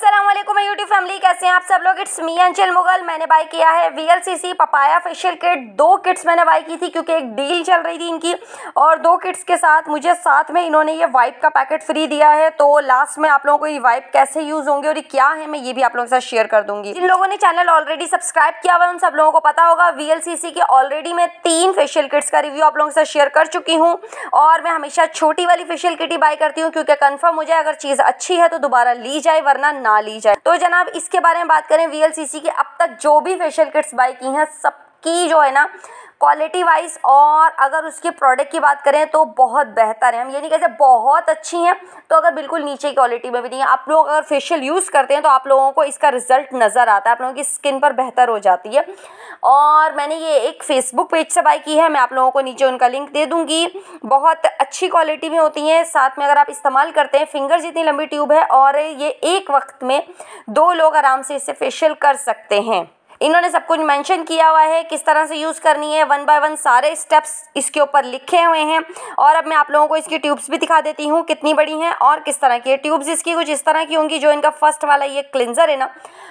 Aslam YouTube family कैसे हैं आप सब लोग इट्स मी अंचल मुगल मैंने बाई किया है V L C C papaya facial kit दो किट्स मैंने बाई की थी क्योंकि एक डील चल रही थी इनकी और दो किट्स के साथ मुझे साथ में इन्होंने ये वाइप का पैकेट फ्री दिया है तो लास्ट में आप लोगों को ये वाइप कैसे यूज़ होंगे और ये क्या है मैं ये भी आप लोगों के साथ शेयर कर दूंगी जिन लोगों ने चैनल ऑलरेडी सब्सक्राइब किया हुआ है उन सब लोगों को पता होगा वी एल सी सी के ऑलरेडी मैं तीन फेशियल किट्स का रिव्यू आप लोगों के साथ शेयर कर चुकी हूँ और मैं हमेशा छोटी वाली फेशियल किट ही बाई करती हूँ क्योंकि कन्फर्म हो जाए अगर चीज़ अच्छी है तो दोबारा ली जाए वरना ना ली जाए तो जनाब इसके बारे में बात करें वीएलसीसी के अब तक जो भी फेशियल किट्स बाई की हैं सब की जो है ना क्वालिटी वाइज और अगर उसके प्रोडक्ट की बात करें तो बहुत बेहतर है हम ये नहीं कहते बहुत अच्छी हैं तो अगर बिल्कुल नीचे क्वालिटी में भी नहीं है आप लोग अगर फेशियल यूज़ करते हैं तो आप लोगों को इसका रिजल्ट नज़र आता है आप लोगों की स्किन पर बेहतर हो जाती है और मैंने ये एक फेसबुक पेज से बाई की है मैं आप लोगों को नीचे उनका लिंक दे दूँगी बहुत अच्छी क्वालिटी में होती हैं साथ में अगर आप इस्तेमाल करते हैं फिंगर जितनी लंबी ट्यूब है और ये एक वक्त में दो लोग आराम से इससे फेशियल कर सकते हैं इन्होंने सब कुछ मेंशन किया हुआ है किस तरह से यूज़ करनी है वन बाय वन सारे स्टेप्स इसके ऊपर लिखे हुए हैं और अब मैं आप लोगों को इसकी ट्यूब्स भी दिखा देती हूँ कितनी बड़ी हैं और किस तरह की ट्यूब्स इसकी कुछ इस तरह की होंगी जो इनका फर्स्ट वाला ये क्लिनजर है ना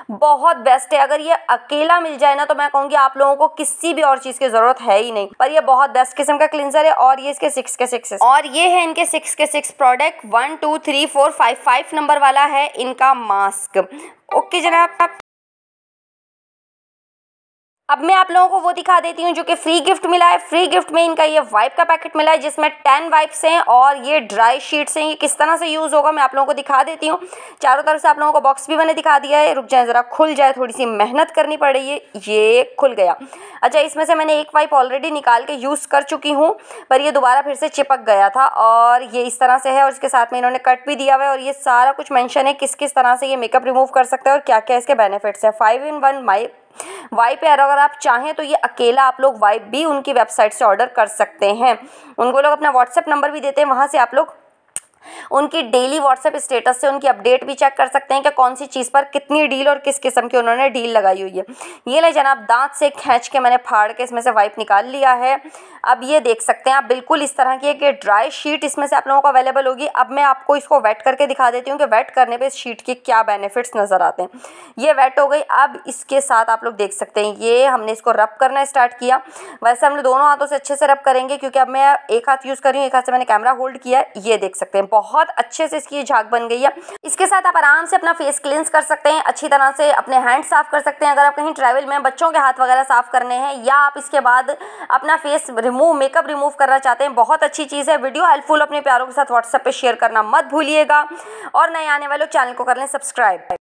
बहुत बेस्ट है अगर ये अकेला मिल जाए ना तो मैं कहूँगी आप लोगों को किसी भी और चीज़ की ज़रूरत है ही नहीं पर यह बहुत बेस्ट किस्म का क्लिनजर है और ये इसके सिक्स के सिक्स और ये है इनके सिक्स के six product one two three four five five number वाला है इनका मास्क ओके जनाब अब मैं आप लोगों को वो दिखा देती हूँ जो कि फ्री गिफ्ट मिला है फ्री गिफ्ट में इनका ये वाइप का पैकेट मिला है जिसमें टेन वाइप्स हैं और ये ड्राई शीट्स हैं ये किस तरह से यूज़ होगा मैं आप लोगों को दिखा देती हूँ चारों तरफ से आप लोगों को बॉक्स भी मैंने दिखा दिया है रुक जाए ज़रा खुल जाए थोड़ी सी मेहनत करनी पड़ रही है ये खुल गया अच्छा इसमें से मैंने एक वाइप ऑलरेडी निकाल के यूज़ कर चुकी हूँ पर यह दोबारा फिर से चिपक गया था और ये इस तरह से है और इसके साथ में इन्होंने कट भी दिया हुआ है और ये सारा कुछ मैंशन है किस किस तरह से ये मेकअप रिमूव कर सकता है और क्या क्या इसके बेनिफिट्स हैं फाइव इन वन माइप वाइप पे अगर आप चाहें तो ये अकेला आप लोग वाइप भी उनकी वेबसाइट से ऑर्डर कर सकते हैं उनको लोग अपना व्हाट्सएप नंबर भी देते हैं वहाँ से आप लोग उनकी डेली व्हाट्सएप स्टेटस से उनकी अपडेट भी चेक कर सकते हैं कि कौन सी चीज़ पर कितनी डील और किस किस्म की उन्होंने डील लगाई हुई है ये ले जनाब दांत से खींच के मैंने फाड़ के इसमें से वाइप निकाल लिया है अब ये देख सकते हैं आप बिल्कुल इस तरह की एक ड्राई शीट इसमें से आप लोगों को अवेलेबल होगी अब मैं आपको इसको वेट करके दिखा देती हूँ कि वेट करने पर इस शीट के क्या बेनिफिट्स नज़र आते हैं ये वेट हो गई अब इसके साथ आप लोग देख सकते हैं ये हमने इसको रब करना स्टार्ट किया वैसे हम लोग दोनों हाथों से अच्छे से रब करेंगे क्योंकि अब मैं एक हाथ यूज़ कर रही हूँ एक हाथ से मैंने कैमरा होल्ड किया ये देख सकते हैं बहुत अच्छे से इसकी झाग बन गई है इसके साथ आप आराम से अपना फेस क्लींस कर सकते हैं अच्छी तरह से अपने हैंड साफ कर सकते हैं अगर आप कहीं ट्रैवल में बच्चों के हाथ वगैरह साफ करने हैं या आप इसके बाद अपना फेस रिमूव मेकअप रिमूव करना चाहते हैं बहुत अच्छी चीज़ है वीडियो हेल्पफुल अपने प्यारों के साथ व्हाट्सएप पर शेयर करना मत भूलिएगा और नए आने वाले चैनल को कर लें सब्सक्राइब